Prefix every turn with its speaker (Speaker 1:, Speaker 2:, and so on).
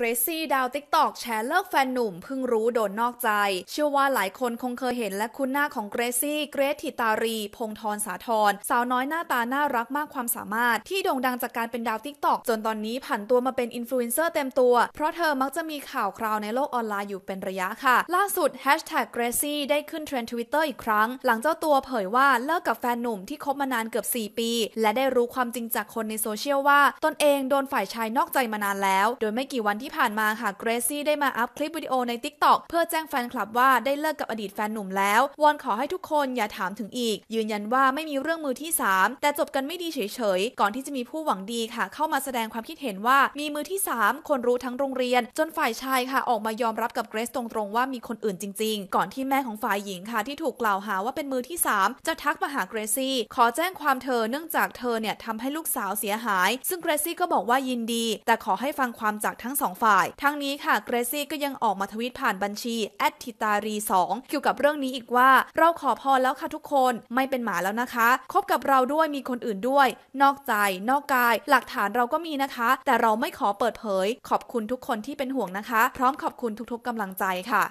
Speaker 1: เกรซี่ดาวติ๊กตอกแชร์เลิกแฟนหนุ่มเพิ่งรู้โดนนอกใจ เชื่อว่าหลายคนคงเคยเห็นและคุ้นหน้าของเกรซี่เกรซทิตารีพงทรสาทรสาวน้อยหน้าตาน่ารักมากความสามารถ ที่โด่งดังจากการเป็นดาวติ๊กตอกจนตอนนี้ผันตัวมาเป็นอินฟลูเอนเซอร์เต็มตัว เพราะเธอมักจะมีข่าวคราวในโลกออนไลน์อยู่เป็นระยะค่ะ ล่าสุดแฮชแท็กเกรซี่ได้ขึ้นเทรนด์ทวิตเตอร์อีกครั้ง หลังเจ้าตัวเผยว่าเลิกกับแฟนหนุ่มที่คบมานานเกือบ4ปีและได้รู้ความจริงจากคนในโซเชียลว่า ตนเองโดนฝ่ายชายนอกใจมานานแล้ว โดยไม่กี่วันที่ที่ผ่านมาค่ะเกรซี่ได้มาอัพคลิปวิดีโอใน Tik t o อกเพื่อแจ้งแฟนคลับว่าได้เลิกกับอดีตแฟนหนุ่มแล้ว วอนขอให้ทุกคนอย่าถามถึงอีก ยืนยันว่าไม่มีเรื่องมือที่ 3 แต่จบกันไม่ดีเฉยๆ ก่อนที่จะมีผู้หวังดีค่ะ เข้ามาแสดงความคิดเห็นว่ามีมือที่ 3 คนรู้ทั้งโรงเรียนจนฝ่ายชายค่ะออกมายอมรับกับเกรซตรงๆว่ามีคนอื่นจริงๆ ก่อนที่แม่ของฝ่ายหญิงค่ะที่ถูกกล่าวหาว่าเป็นมือที่ 3 จะทักมาหาเกรซี่ขอแจ้งความเธอ เนื่องจากเธอเนี่ยทำให้ลูกสาวเสียหาย ซึ่งเกรซี่ก็บอกว่ายินดีแต่ขอให้ฟังความจากทั้งสองฝ่ายทั้งนี้ค่ะ เกรซี่ก็ยังออกมาทวิตผ่านบัญชีแอดทิตารี2เกี่ยวกับเรื่องนี้อีกว่า เราขอพอแล้วค่ะทุกคนไม่เป็นหมาแล้วนะคะคบกับเราด้วยมีคนอื่นด้วย นอกใจ นอกกาย หลักฐานเราก็มีนะคะ แต่เราไม่ขอเปิดเผย ขอบคุณทุกคนที่เป็นห่วงนะคะ พร้อมขอบคุณทุกๆกำลังใจค่ะ